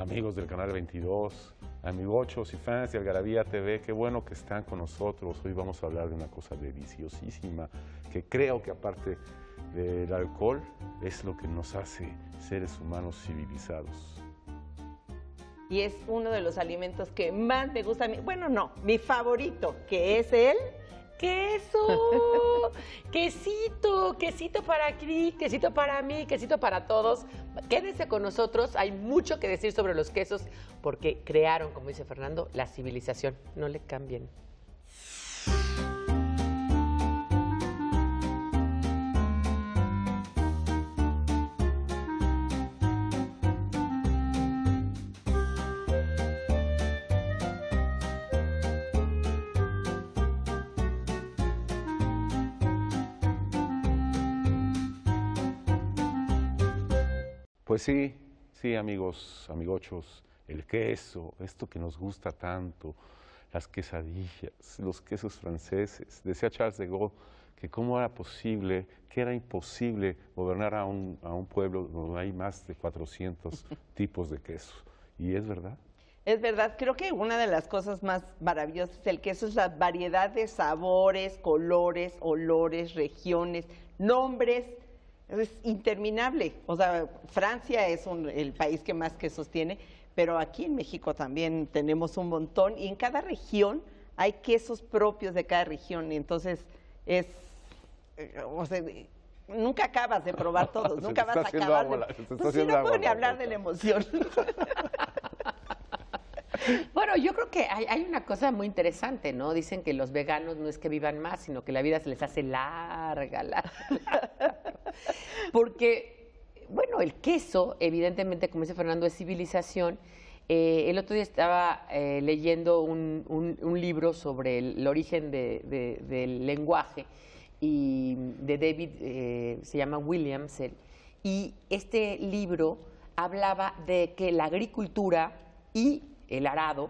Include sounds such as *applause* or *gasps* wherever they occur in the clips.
amigos del Canal 22, amigochos y fans de Algarabía TV, qué bueno que están con nosotros. Hoy vamos a hablar de una cosa deliciosísima que creo que aparte del alcohol es lo que nos hace seres humanos civilizados. Y es uno de los alimentos que más me gusta a mí. Bueno, no, mi favorito, que es el queso, *laughs* quesito, quesito para aquí, quesito para mí, quesito para todos. Quédense con nosotros, hay mucho que decir sobre los quesos porque crearon, como dice Fernando, la civilización. No le cambien. Pues sí, sí, amigos, amigochos, el queso, esto que nos gusta tanto, las quesadillas, los quesos franceses. Decía Charles de Gaulle que cómo era posible, que era imposible gobernar a un, a un pueblo donde hay más de 400 *laughs* tipos de queso. Y es verdad. Es verdad, creo que una de las cosas más maravillosas del queso es la variedad de sabores, colores, olores, regiones, nombres, es interminable. O sea, Francia es el país que más quesos tiene, pero aquí en México también tenemos un montón y en cada región hay quesos propios de cada región y entonces es, eh, o sea, nunca acabas de probar *laughs* todos, nunca vas a acabar. si pues no puedo ni hablar de la emoción. *laughs* Bueno, yo creo que hay, una cosa muy interesante, ¿no? Dicen que los veganos no es que vivan más, sino que la vida se les hace larga, larga. *laughs* Porque, bueno, el queso, evidentemente, como dice Fernando, es civilización. Eh, el otro día estaba eh, leyendo un, libro sobre el, origen del lenguaje y de David, eh, se llama Williams, y este libro hablaba de que la agricultura y el arado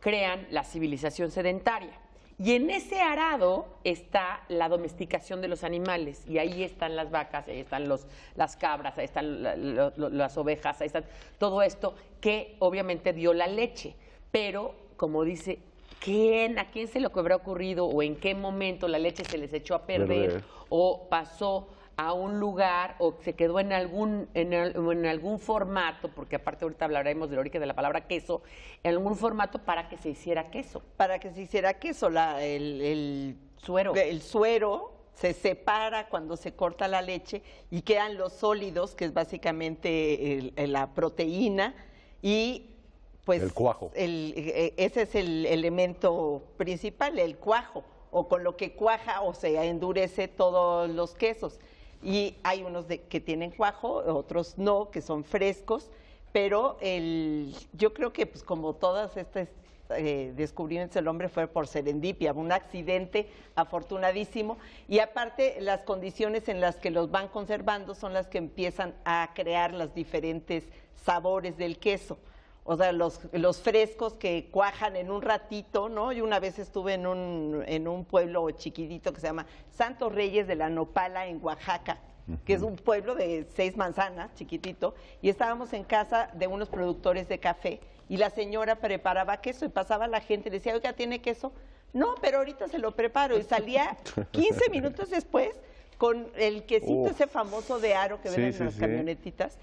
crean la civilización sedentaria. Y en ese arado está la domesticación de los animales. Y ahí están las vacas, ahí están los, las cabras, ahí están las ovejas, ahí están todo esto que obviamente dio la leche. Pero, como dice, ¿quién, ¿a quién se que habrá ocurrido o en qué momento la leche se les echó a perder o pasó a un lugar o se quedó en algún, en, en algún formato, porque aparte ahorita hablaremos del origen de la palabra queso, en algún formato para que se hiciera queso. Para que se hiciera queso, la, el, el suero. El suero se separa cuando se corta la leche y quedan los sólidos, que es básicamente la proteína, y pues el cuajo. E, e, ese es el elemento principal, el cuajo, o con lo que cuaja o se endurece todos los quesos y hay unos que tienen cuajo, otros no, que son frescos, pero el, yo creo que pues como todas estas eh, descubrimientos del hombre fue por serendipia, un accidente afortunadísimo y aparte las condiciones en las que los van conservando son las que empiezan a crear los diferentes sabores del queso o sea, los, los, frescos que cuajan en un ratito, ¿no? Yo una vez estuve en un, en un pueblo chiquitito que se llama Santos Reyes de la Nopala en Oaxaca, que es un pueblo de seis manzanas, chiquitito, y estábamos en casa de unos productores de café y la señora preparaba queso y pasaba la gente y decía, oiga, ¿tiene queso? No, pero ahorita se lo preparo y salía 15 *laughs* minutos después con el quesito ese famoso de aro que ven en las camionetitas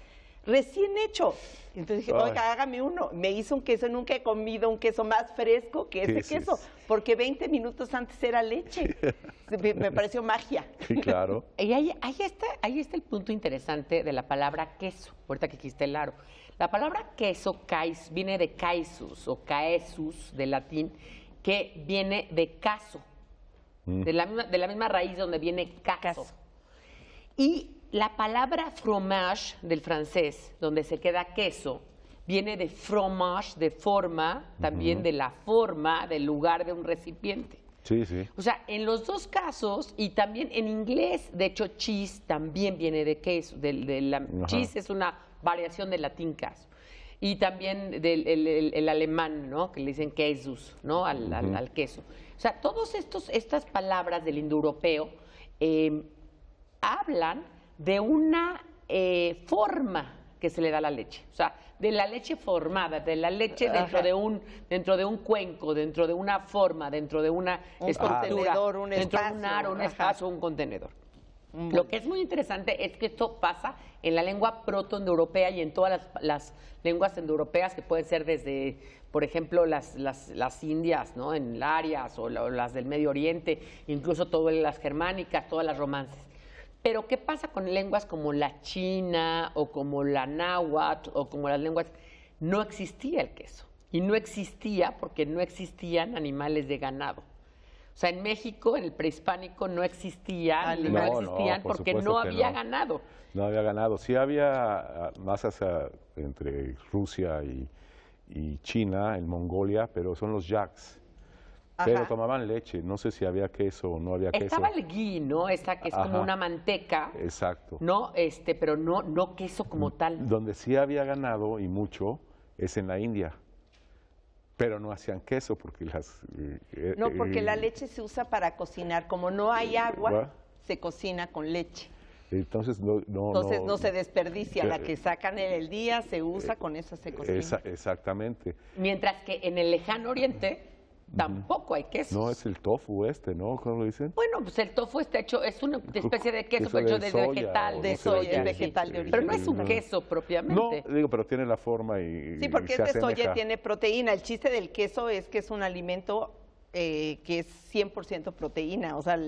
recién hecho. Entonces dije, oiga, hágame uno. Me hizo un queso, nunca he comido un queso más fresco que ese queso, porque 20 minutos antes era leche. *laughs* me, pareció magia. Sí, claro. *laughs* y ahí, ahí, está, ahí está el punto interesante de la palabra queso, ahorita que quiste el aro. La palabra queso cais, viene de caesus, o caesus, de latín, que viene de caso, mm. de, la misma, raíz donde viene caso. Y la palabra fromage del francés, donde se queda queso, viene de fromage, de forma, también de la forma, del lugar de un recipiente. Sí, sí. O sea, en los dos casos, y también en inglés, de hecho, cheese también viene de queso. Del cheese es una variación del latín caso. Y también del alemán, ¿no? Que le dicen quesus, ¿no? Al, queso. O sea, todas estas palabras del indoeuropeo eh, hablan de una eh, forma que se le da la leche, o sea, de la leche formada, de la leche dentro de un dentro de un cuenco, dentro de una forma, dentro de una un contenedor, un dentro de un aro, un espacio, un contenedor. Lo que es muy interesante es que esto pasa en la lengua proto europea y en todas las, las lenguas indoeuropeas que pueden ser desde, por ejemplo, las, las, las indias, ¿no? En el o, o las del Medio Oriente, incluso todas las germánicas, todas las romances. Pero ¿qué pasa con lenguas como la china o como la náhuatl o como las lenguas? No existía el queso. Y no existía porque no existían animales de ganado. O sea, en México, en el prehispánico, no ah, existían, existían porque no había ganado. No había ganado. Sí había ah, masas entre Rusia y, y China, en Mongolia, pero son los yaks. Pero tomaban leche, no sé si había queso o no había queso. Estaba el ghee, ¿no? Esa que es como una manteca. Exacto. No, este, pero no, no queso como mm, tal. Donde sí había ganado y mucho es en la India. Pero no hacían queso porque las... Eh, eh, no, eh, porque la leche se usa para cocinar. Como no hay agua, se cocina con leche. Entonces no, Entonces no, se desperdicia, la que sacan en el día se usa, con esa se exactamente. Mientras que en el lejano oriente Tampoco hay queso. No, es el tofu este, ¿no? ¿Cómo lo dicen? Bueno, pues el tofu está hecho, es una especie de queso hecho de, vegetal, de soya, vegetal de origen. Pero no es un queso propiamente. No, digo, pero tiene la forma y. Sí, porque este soya tiene proteína. El chiste del queso es que es un alimento eh, que es 100% proteína. O sea,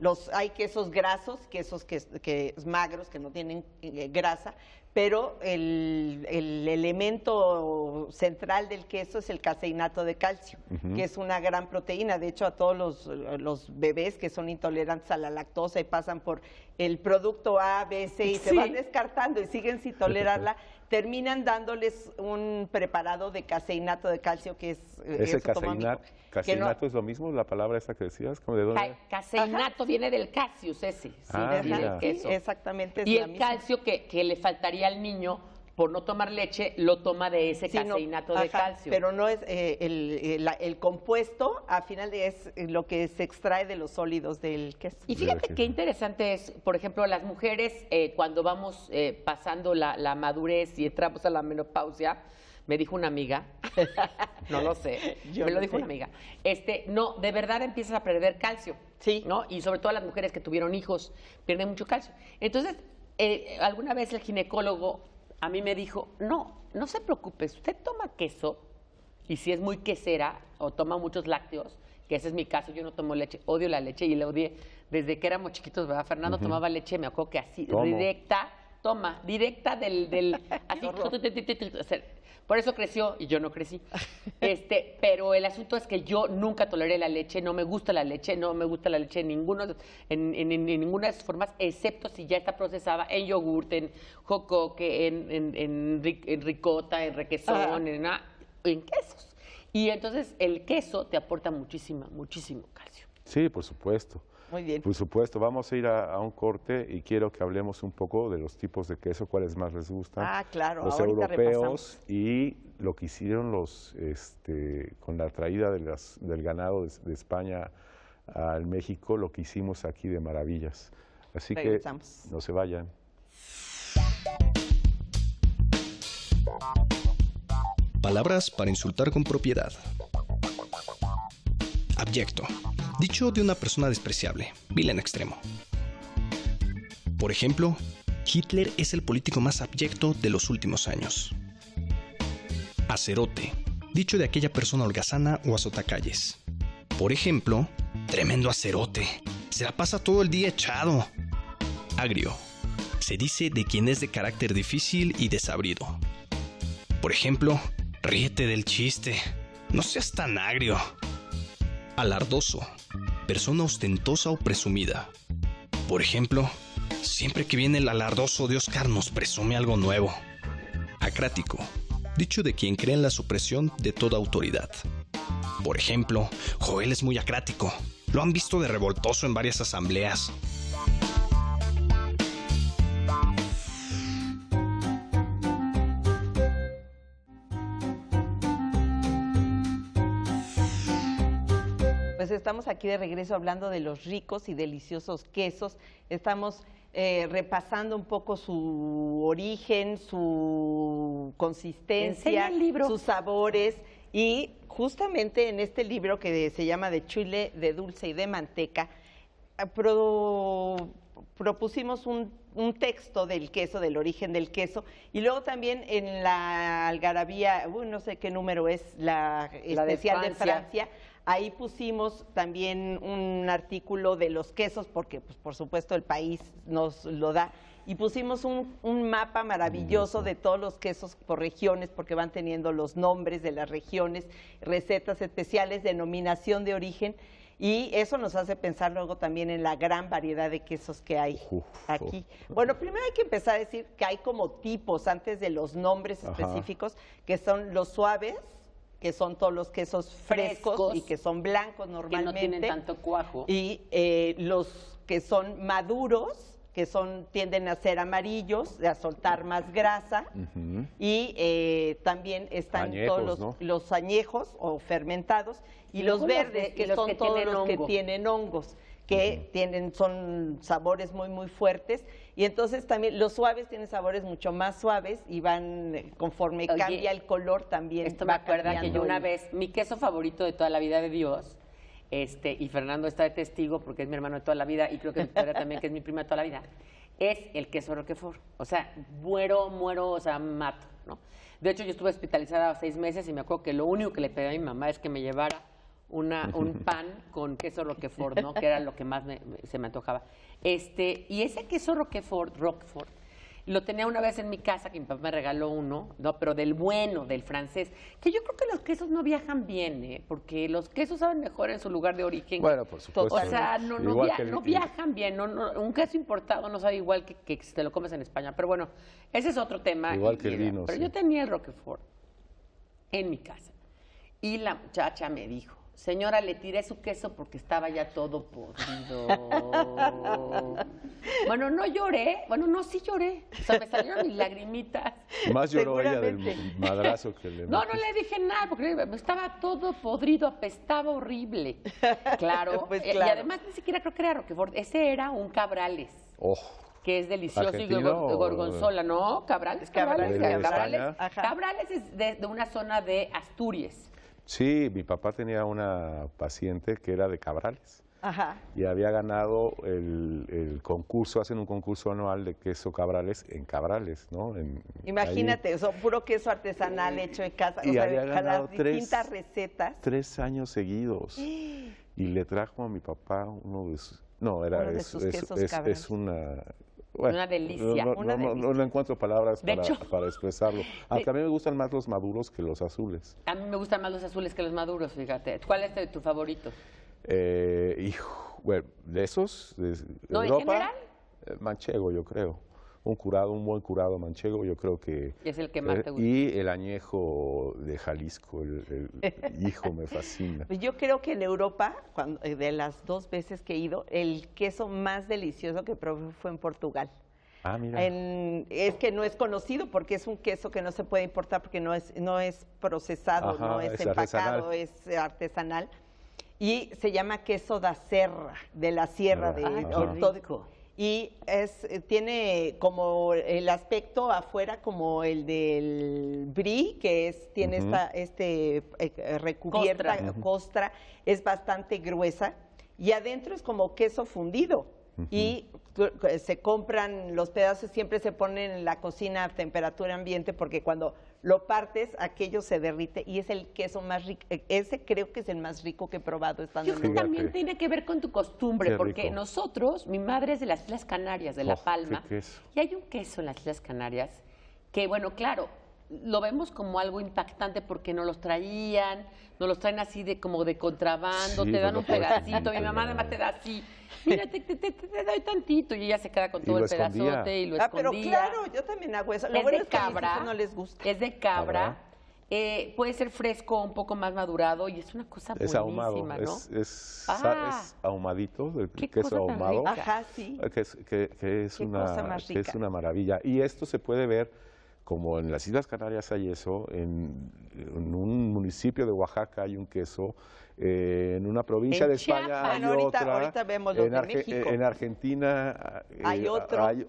los, hay quesos grasos, quesos que, que magros, que no tienen eh, grasa, pero el, el, elemento central del queso es el caseinato de calcio, que es una gran proteína. De hecho, a todos los, bebés que son intolerantes a la lactosa y pasan por el producto A, B, C y se van descartando y siguen sin tolerarla, *laughs* terminan dándoles un preparado de caseinato de calcio que es... Eh, ese caseinato, caseinato es lo mismo, la palabra esa que decías, como de caseinato viene del calcio, ese, sí, ah, del queso. exactamente. Es y el calcio que le faltaría al niño por no tomar leche, lo toma de ese caseinato de calcio. Pero no es eh, eh, el, compuesto, al final de, es eh, lo que se extrae de los sólidos del queso. Y fíjate qué interesante es, por ejemplo, las mujeres, cuando vamos pasando la, madurez y entramos a la menopausia, me dijo una amiga, *laughs* no lo sé, *laughs* me lo, dijo una amiga, este, no, de verdad empiezas a perder calcio, sí. ¿no? Y sobre todo las mujeres que tuvieron hijos, pierden mucho calcio. Entonces, alguna vez el ginecólogo a mí me dijo, no, no se preocupe, usted toma queso, y si es muy quesera o toma muchos lácteos, que ese es mi caso, yo no tomo leche, odio la leche y la odié desde que éramos chiquitos, ¿verdad? Fernando tomaba leche, me acuerdo que así, directa, toma, directa del, *laughs* así, por eso creció y yo no crecí. *laughs* Este, pero el asunto es que yo nunca toleré la leche, no me gusta la leche, no me gusta la leche en ninguno, en, en, ninguna de sus formas, excepto si ya está procesada en yogurt, en jocoque, en, ricota, en requesón, ah, en quesos. Y entonces el queso te aporta muchísimo, muchísimo calcio. Sí, por supuesto. Por supuesto, vamos a ir a, un corte y quiero que hablemos un poco de los tipos de queso, cuáles más les gustan. Ah, claro, los europeos y lo que hicieron los este, con la traída de las, del ganado de, España al México, lo que hicimos aquí de maravillas. Así que no se vayan. Palabras para insultar con propiedad. Abyecto dicho de una persona despreciable, vil en extremo. Por ejemplo, Hitler es el político más abyecto de los últimos años. Acerote, dicho de aquella persona holgazana o azotacalles. Por ejemplo, tremendo acerote, se la pasa todo el día echado. Agrio, se dice de quien es de carácter difícil y desabrido. Por ejemplo, ríete del chiste, no seas tan agrio. Alardoso, persona ostentosa o presumida. Por ejemplo, siempre que viene el alardoso de Oscar nos presume algo nuevo. Acrático, dicho de quien cree en la supresión de toda autoridad. Por ejemplo, Joel es muy acrático. Lo han visto de revoltoso en varias asambleas, Pues estamos aquí de regreso hablando de los ricos y deliciosos quesos. Estamos eh, repasando un poco su origen, su consistencia, sus sabores. Y justamente en este libro que se llama De chile, de dulce y de manteca, ah, propusimos un, texto del queso, del origen del queso, y luego también en la algarabía, no sé qué número es, la, especial de Francia Ahí pusimos también un artículo de los quesos, porque pues, por supuesto el país nos lo da, y pusimos un, mapa maravilloso de todos los quesos por regiones, porque van teniendo los nombres de las regiones, recetas especiales, denominación de origen. Y eso nos hace pensar luego también en la gran variedad de quesos que hay aquí. Bueno, primero hay que empezar a decir que hay como tipos antes de los nombres específicos, que son los suaves, que son todos los quesos frescos, y que son blancos normalmente. Que no tienen tanto cuajo. Y eh, los que son maduros, que son tienden a ser amarillos, a soltar más grasa. Y eh, también están todos los, añejos o fermentados. Y, los verdes, que son todos los que tienen hongos que tienen, son sabores muy, muy fuertes y entonces también los suaves tienen sabores mucho más suaves y van eh, conforme cambia el color también. Esto me acuerda que yo una vez, mi queso favorito de toda la vida de Dios, este, y Fernando está de testigo porque es mi hermano de toda la vida y creo que también, que es mi prima de toda la vida, es el queso roquefort. O sea, muero, muero, o sea, mato, ¿no? De hecho, yo estuve hospitalizada seis meses y me acuerdo que lo único que le pedí a mi mamá es que me llevara *laughs* un pan con queso Roquefort, ¿no? Que era lo que más se me antojaba. Este, y ese queso Roquefort, Roquefort, lo tenía una vez en mi casa, que mi papá me regaló uno, no, pero del bueno, del francés. Que yo creo que los quesos no viajan bien, ¿eh? porque los quesos saben mejor en su lugar de origen. Bueno, por supuesto. O sea, no, no, viajan bien. un queso importado no sabe igual que, que te lo comes en España. Pero bueno, ese es otro tema. Igual que el vino. Pero yo tenía el Roquefort en mi casa. Y la muchacha me dijo, Señora, le tiré su queso porque estaba ya todo podrido. *laughs* bueno, no lloré. Bueno, no, sí lloré. O sea, me salieron mis lagrimitas. Más lloró ella del madrazo que le *laughs* No, no le dije nada porque estaba todo podrido, apestaba horrible. Claro. *laughs* Pues y, además ni siquiera creo que era Roquefort. Ese era un Cabrales. Oh que es delicioso y gorgonzola, ¿no? Cabrales, Cabrales, Cabrales. Cabrales es de, una zona de Asturias. Sí, mi papá tenía una paciente que era de Cabrales. Y había ganado el, concurso, hacen un concurso anual de queso cabrales en Cabrales, ¿no? Imagínate, eso puro queso artesanal hecho en casa, y o sea, había ganado tres, recetas. Tres años seguidos. *gasps* Y le trajo a mi papá uno de sus... No, era, es, una, una delicia, no, encuentro palabras para, expresarlo. Aunque a mí me gustan más los maduros que los azules. A mí me gustan más los azules que los maduros, fíjate. ¿Cuál es tu favorito? Eh, hijo, bueno, de esos, de, Europa, general? Eh, manchego, yo creo un curado, un buen curado manchego, yo creo que... Y es el que más eh, te gusta. Y el añejo de Jalisco, el, *laughs* hijo me fascina. Pues yo creo que en Europa, cuando, eh, de las dos veces que he ido, el queso más delicioso que probé fue en Portugal. Ah, mira. es que no es conocido porque es un queso que no se puede importar porque no es, no es procesado, no es, empacado, es artesanal. Y se llama queso da serra, de la sierra ah, de ah, y es, eh, tiene como el aspecto afuera como el del brie, que es, tiene esta este, eh, eh, recubierta, costra. es bastante gruesa y adentro es como queso fundido. Y se compran los pedazos, siempre se ponen en la cocina a temperatura ambiente porque cuando lo partes, aquello se derrite y es el queso más rico. Eh, ese creo que es el más rico que he probado estando Yo creo que también tiene que ver con tu costumbre, porque nosotros, mi madre es de las Islas Canarias, de La oh, Palma, y hay un queso en las Islas Canarias que, bueno, claro, lo vemos como algo impactante porque no los traían, no los traen así de como de contrabando, te dan un pedacito, mi mamá nada más te da así. Mira, te, te, doy tantito y ella se queda con todo el pedazote y lo ah, escondía. Pero claro, yo también hago eso. Lo es bueno de es cabra, no les gusta. Es de cabra. Eh, puede ser fresco, un poco más madurado y es una cosa buenísima, ¿no? Es, es, ah. es ahumadito, el queso ahumado. Ajá, sí. Que es, que, es, una, Que es una maravilla. Y esto se puede ver como en las Islas Canarias hay eso, en, un municipio de Oaxaca hay un queso, eh, en una provincia de España hay ahorita, otra, vemos en, en, Argentina eh, hay,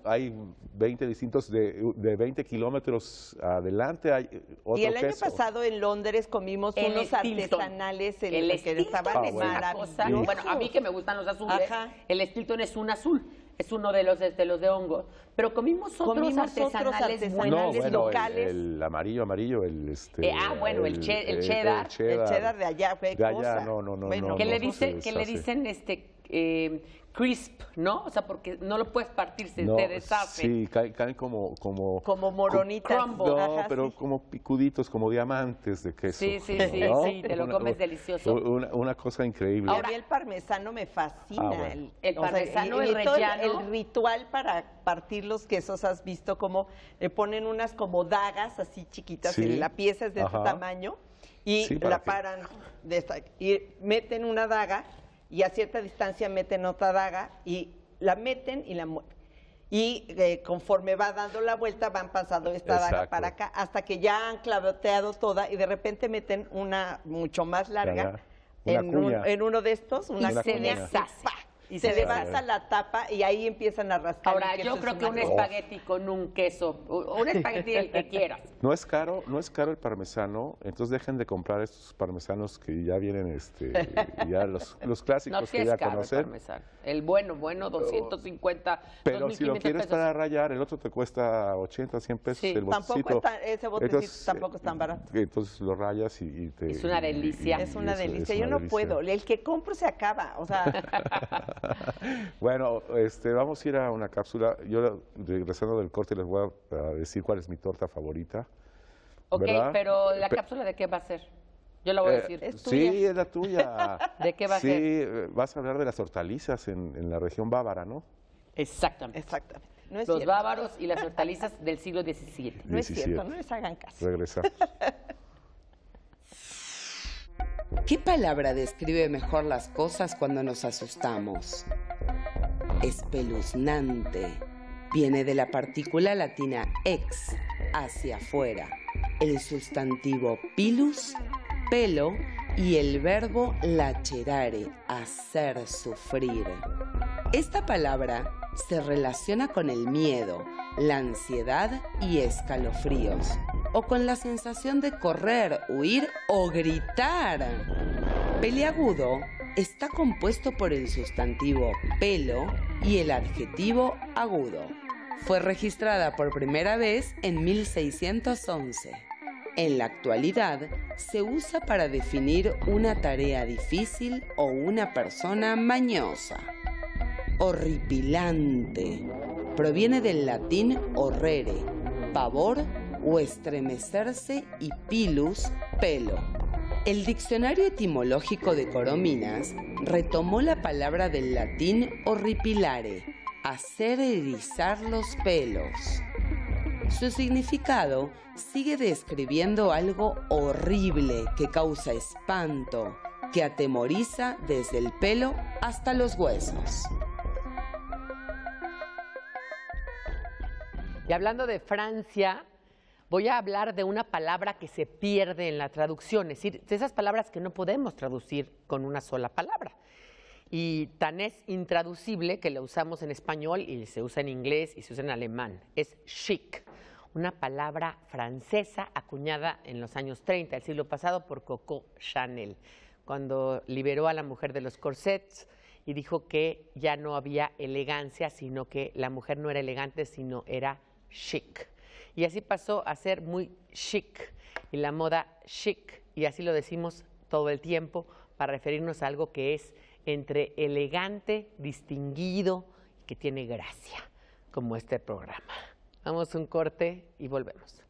Hay, 20 distintos, de, 20 kilómetros adelante hay otro Y el año pasado en Londres comimos unos artesanales, el, el que estaban ah, bueno. maravillosos. Bueno, a mí que me gustan los azules, el Stilton es un azul es uno de los de, este, los de hongos. Pero comimos otros comimos artesanales, artesanales no, bueno, locales. El, el, amarillo, amarillo, el este. Eh, ah, bueno, el, el, eh, cheddar. el cheddar. de allá, fue de allá, cosa. no, no, no. Bueno, no, le dice, que le dicen este eh, crisp, ¿no? O sea, porque no lo puedes partir, se, te Sí, caen, como, como... Como moronitas. No, pero como picuditos, como diamantes de queso. Sí, sí, sí, te lo comes delicioso. Una, cosa increíble. a mí el parmesano me fascina. Ah, el, parmesano, el, ritual para partir los quesos, has visto cómo le ponen unas como dagas así chiquitas, en la pieza es de este tamaño, y la paran, y meten una daga y a cierta distancia meten otra daga y la meten y la mueven. Y eh, conforme va dando la vuelta, van pasando esta daga para acá, hasta que ya han clavoteado toda y de repente meten una mucho más larga. en, uno de estos, una, y y se, se levanta la tapa y ahí empiezan a rascar. Ahora, yo creo que un espagueti con un queso, un espagueti el que quieras. *laughs* No es caro, no es caro el parmesano, entonces dejen de comprar estos parmesanos que ya vienen, este, *laughs* ya los, los clásicos no, sí que ya caro El, parmesano. el bueno, bueno, 250, pesos. Pero si lo quieres para rayar, el otro te cuesta 80, 100 pesos el botecito. Tampoco ese botecito tampoco es tan barato. Eh, entonces lo rayas y, te... Es una delicia. es una delicia, yo no puedo, el que compro se acaba, o sea... *laughs* *laughs* bueno, este, vamos a ir a una cápsula. Yo, regresando del corte, les voy a, decir cuál es mi torta favorita. Ok, pero ¿la cápsula de qué va a ser? Yo la voy a eh, decir. ¿Es tuya? Sí, es la tuya. *laughs* ¿De qué va a ser? Sí, eh, vas a hablar de las hortalizas en, la región bávara, ¿no? Exactamente. Exactamente. Los bávaros y las hortalizas del siglo XVII. No es cierto, no les hagan caso. Regresamos. *laughs* ¿Qué palabra describe mejor las cosas cuando nos asustamos? Espeluznante. Viene de la partícula latina ex, hacia afuera. El sustantivo pilus, pelo, y el verbo lacerare, hacer sufrir. Esta palabra se relaciona con el miedo, la ansiedad y escalofríos o con la sensación de correr, huir o gritar. Peliagudo está compuesto por el sustantivo pelo y el adjetivo agudo. Fue registrada por primera vez en 1611. En la actualidad se usa para definir una tarea difícil o una persona mañosa. Horripilante. Proviene del latín horrere, pavor o estremecerse y pilus, pelo. El diccionario etimológico de Corominas retomó la palabra del latín horripilare, hacer erizar los pelos. Su significado sigue describiendo algo horrible que causa espanto, que atemoriza desde el pelo hasta los huesos. Y hablando de Francia, voy a hablar de una palabra que se pierde en la traducción, es decir, de esas palabras que no podemos traducir con una sola palabra. Y tan es intraducible que la usamos en español y se usa en inglés y se usa en alemán. Es chic, una palabra francesa acuñada en los años 30, el siglo pasado, por Coco Chanel, cuando liberó a la mujer de los corsets y dijo que ya no había elegancia, sino que la mujer no era elegante, sino era chic y así pasó a ser muy chic y la moda chic y así lo decimos todo el tiempo para referirnos a algo que es entre elegante, distinguido y que tiene gracia, como este programa. Vamos un corte y volvemos.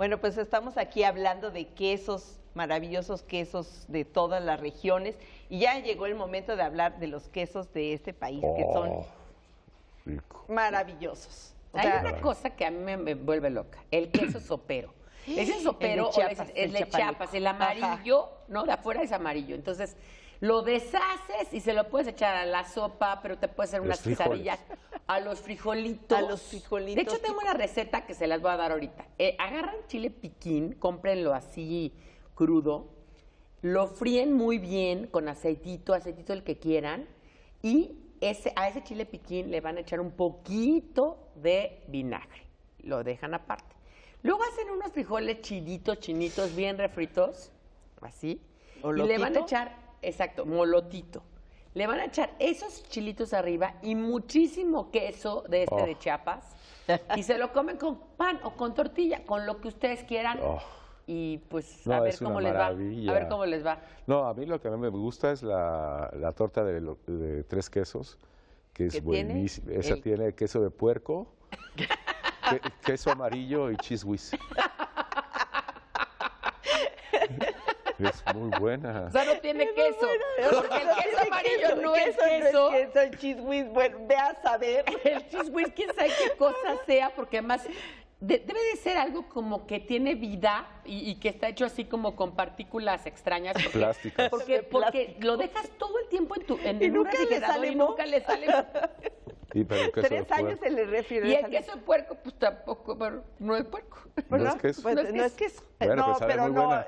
Bueno, pues estamos aquí hablando de quesos, maravillosos quesos de todas las regiones y ya llegó el momento de hablar de los quesos de este país que son oh, maravillosos. Hay una cosa que a mí me, vuelve loca, el queso *clears throat* sopero. Ese sopero el o es, el, el amarillo, no, de afuera es amarillo. Entonces, lo deshaces y se lo puedes echar a la sopa, pero te puedes hacer unas quesadillas, a los frijolitos. A los frijolitos. De hecho, tengo una receta que se las voy a dar ahorita. Eh, agarran chile piquín, cómprenlo así crudo, lo fríen muy bien con aceitito, aceitito el que quieran, y ese, a ese chile piquín le van a echar un poquito de vinagre. Lo dejan aparte. Luego hacen unos frijoles chilitos, chinitos, bien refritos, así. y le van a echar exacto, molotito. Le van a echar esos chilitos arriba y muchísimo queso de este de oh. Chiapas. *laughs* Y se lo comen con pan o con tortilla, con lo que ustedes quieran. Oh. Y pues a ver cómo les va. A ver cómo les va. No, a mí lo que mí me gusta es la, torta de, tres quesos, que es buenísima. Esa tiene queso de puerco, *laughs* queso amarillo y cheese *laughs* Es muy buena. *laughs* O sea, no tiene queso. Porque el queso amarillo queso, no, es queso. no es queso. El cheese whiz, bueno, a saber. *laughs* El cheese quién sabe qué cosa sea, porque además debe de ser algo como que tiene vida y, que está hecho así como con partículas extrañas. Porque, Plásticas. Porque, porque lo dejas todo el tiempo en tu en y nunca le sale. *laughs* *laughs* Sí, pero queso Tres años se le refiere. Y el queso de puerco, pues tampoco, pero no es puerco. No, es queso. Pues, no, es queso. Pues, pero no,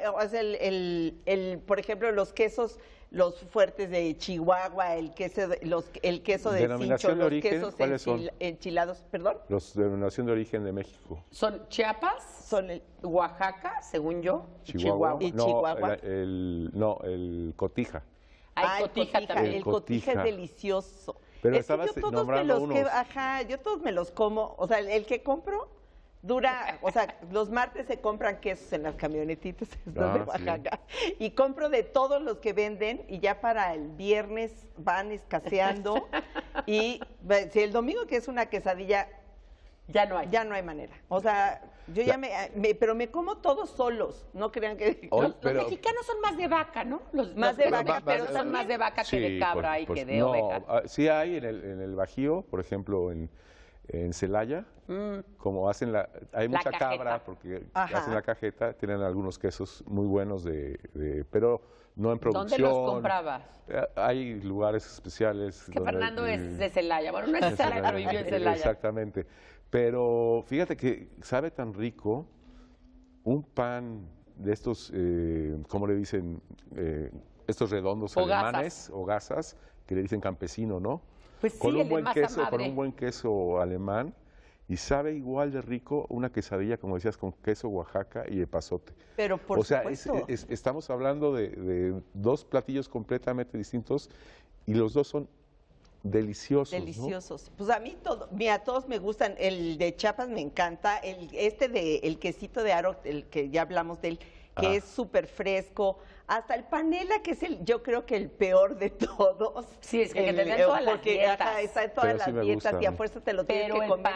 el, por ejemplo, los quesos, los fuertes de Chihuahua, el queso, el queso de Cincho, los quesos enchilados, perdón. Los denominación de origen de México. Son Chiapas, son Oaxaca, según yo, Chihuahua, y Chihuahua. no, el cotija. Ah, el cotija, también. El cotija es delicioso es yo todos me los ajá, yo todos me los como, o sea, el, que compro dura, o sea, los martes se compran quesos en las camionetitas *laughs* ah, y compro de todos los que venden y ya para el viernes van escaseando *laughs* y si el domingo que es una quesadilla ya no hay. Ya no hay manera. O sea, yo ya ah, me, pero me como todos solos, no crean que... los, mexicanos son más de vaca, ¿no? Los, más de vaca, pero son más de vaca que de cabra y que de oveja. Ah, sí hay en el, en el Bajío, por ejemplo, en, en Celaya, mm. como hacen la... Hay mucha cabra porque hacen la cajeta, tienen algunos quesos muy buenos, de, pero no en producción. ¿Dónde los comprabas? Eh, hay lugares especiales. Que Fernando es de Celaya, bueno, no es Celaya, pero vive en Celaya. Exactamente, pero fíjate que sabe tan rico un pan de estos, eh, ¿cómo le dicen? Eh, estos redondos alemanes o gasas, que le dicen campesino, ¿no? Pues sí, con un buen queso, con un buen queso alemán y sabe igual de rico una quesadilla, como decías, con queso Oaxaca y pasote. Pero por O sea, estamos hablando de, dos platillos completamente distintos y los dos son Deliciosos. Deliciosos. Pues a mí todo, todos me gustan. El de Chiapas me encanta. El, este de el quesito de Aro, el que ya hablamos del que ah. es súper fresco, hasta el panela, que es el, yo creo que el peor de todos. Sí, es que, te den todas las dietas. está en todas las dietas y a fuerza te lo tienen que comer.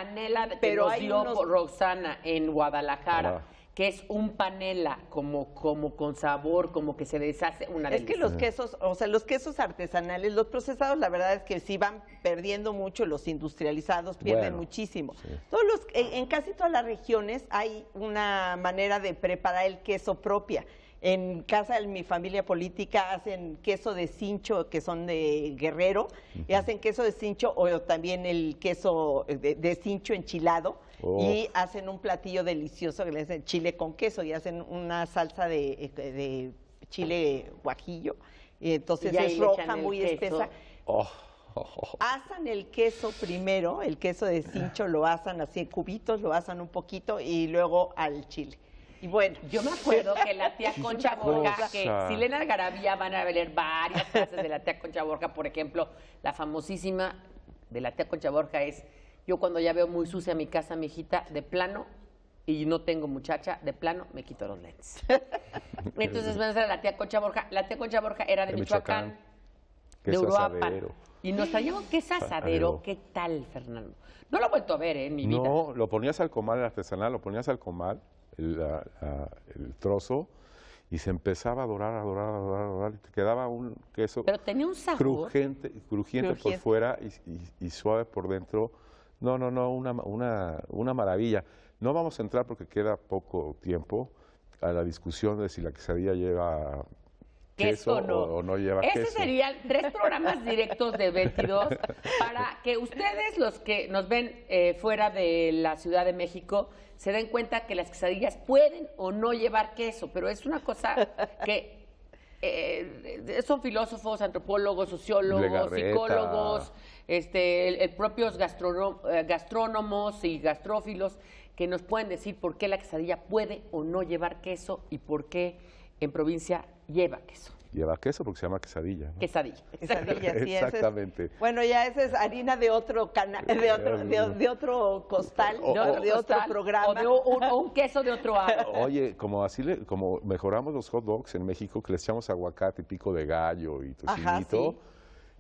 Pero el panela hay en Guadalajara. Ah que es un panela, como, como con sabor, como que se deshace una Es que los quesos, o sea, los quesos artesanales, los procesados, la verdad es que sí van perdiendo mucho, los industrializados pierden muchísimo. Todos en, casi todas las regiones hay una manera de preparar el queso propia. En casa de mi familia política hacen queso de cincho, que son de guerrero, y hacen queso de cincho o también el queso de cincho enchilado Oh. Y hacen un platillo delicioso que le dicen chile con queso y hacen una salsa de, eh, chile guajillo. entonces es roja, muy espesa. Oh. el queso primero, el queso de cincho lo hacen así en cubitos, lo hacen un poquito y luego al chile. Y bueno, yo me acuerdo que la tía *laughs* Concha Borja, que Silena Garabía van a ver varias clases de la tía Concha Borja, por ejemplo, la famosísima de la tía Concha Borja es yo cuando ya veo muy sucia mi casa, mi hijita, de plano, y no tengo muchacha, de plano me quito los lentes. *laughs* Entonces me entra la tía Concha Borja. La tía Concha Borja era de, Michoacán, de Uruapan. Y nos traíamos, qué qué tal, Fernando. No lo he vuelto a ver ¿eh? mi vida. No, lo ponías al comal, el artesanal, lo ponías al comal, el, trozo, y se empezaba a dorar, a dorar, a dorar, y te quedaba un queso Pero tenía un crujiente, crujiente. por fuera y, y suave por dentro no, no, no, una, una, maravilla. No vamos a entrar porque queda poco tiempo a la discusión de si la quesadilla lleva queso, O, no lleva Ese serían tres programas directos de 22 *laughs* para que ustedes, los que nos ven eh, fuera de la Ciudad de México, se den cuenta que las quesadillas pueden o no llevar queso, pero es una cosa que eh, son filósofos, antropólogos, sociólogos, psicólogos, este, el, propios eh, gastrónomos y gastrófilos que nos pueden decir por qué la quesadilla puede o no llevar queso y por qué en provincia lleva queso. Lleva queso porque se llama quesadilla. Quesadilla. *laughs* Exactamente. bueno, ya esa es harina de otro canal, de otro, de, otro costal, de otro programa. O, un, queso de otro *laughs* Oye, como así como mejoramos los hot dogs en México, que le echamos aguacate, pico de gallo y tocinito,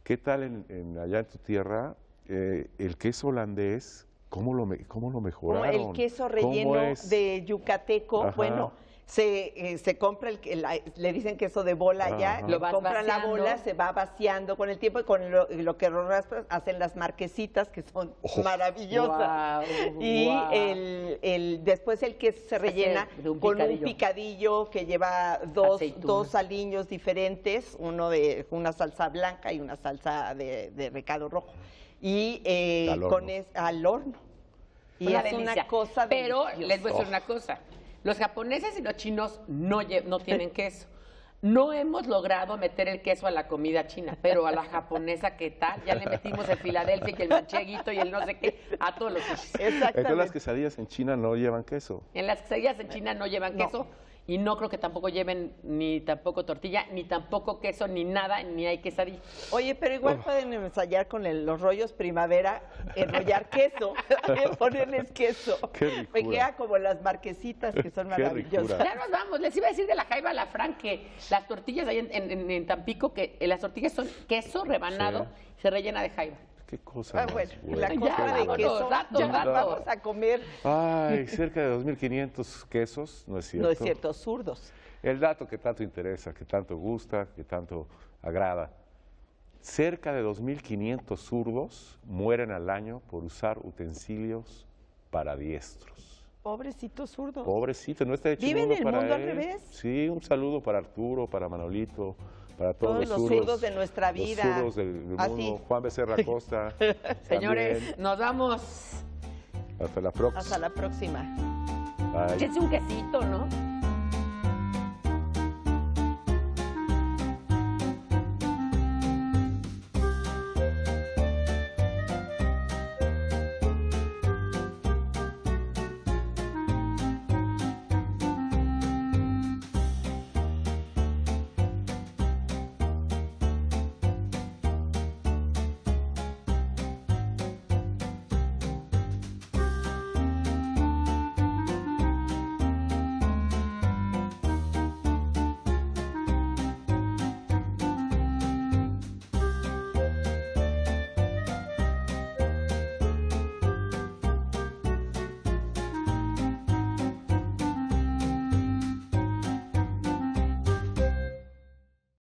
¿qué tal en, allá en tu tierra eh, el queso holandés ¿Cómo lo, cómo mejoraron? el queso relleno de yucateco, bueno, se, eh, se, compra, el, le dicen queso de bola ya, lo compran la bola, se va vaciando con el tiempo y con lo, que lo hacen las marquesitas que son oh. maravillosas. y El, el, después el queso se rellena con un picadillo que lleva dos, dos aliños diferentes, uno de una salsa blanca y una salsa de, recado rojo. Y eh, con es, al horno y es una cosa Pero les voy a decir una cosa. Los japoneses y los chinos no, tienen queso. No hemos logrado meter el queso a la comida china, pero a la japonesa, ¿qué tal? Ya le metimos el Filadelfia y el mancheguito y el no sé qué a todos los sushis. ¿en Entonces las quesadillas en China no llevan queso. En las quesadillas en China no llevan queso y no creo que tampoco lleven ni tampoco tortilla, ni tampoco queso, ni nada, ni hay quesadilla. Oye, pero igual oh. pueden ensayar con los rollos primavera, enrollar queso, *laughs* eh, ponerles queso. Me queda como las marquesitas que son *laughs* maravillosas. Ya nos vamos, les iba a decir de la jaiba a la Fran que las tortillas ahí en, Tampico, que eh, las tortillas son queso rebanado, se rellena de jaiba. Qué cosa. Ah, bueno, buena. la cosa de quesos vamos a comer. Ay, cerca de 2.500 quesos, ¿no es cierto? No es cierto, zurdos. El dato que tanto interesa, que tanto gusta, que tanto agrada. Cerca de 2.500 zurdos mueren al año por usar utensilios para diestros. Pobrecitos zurdos. Pobrecitos, no está hecho ¿Viven el mundo para mundo al revés? Sí, un saludo para Arturo, para Manolito, para todos, los, los de nuestra vida. Los sudos del ah, mundo. Juan Becerra *laughs* Costa. Señores, nos vamos. Hasta la próxima. Hasta la próxima. Es un quesito, ¿no?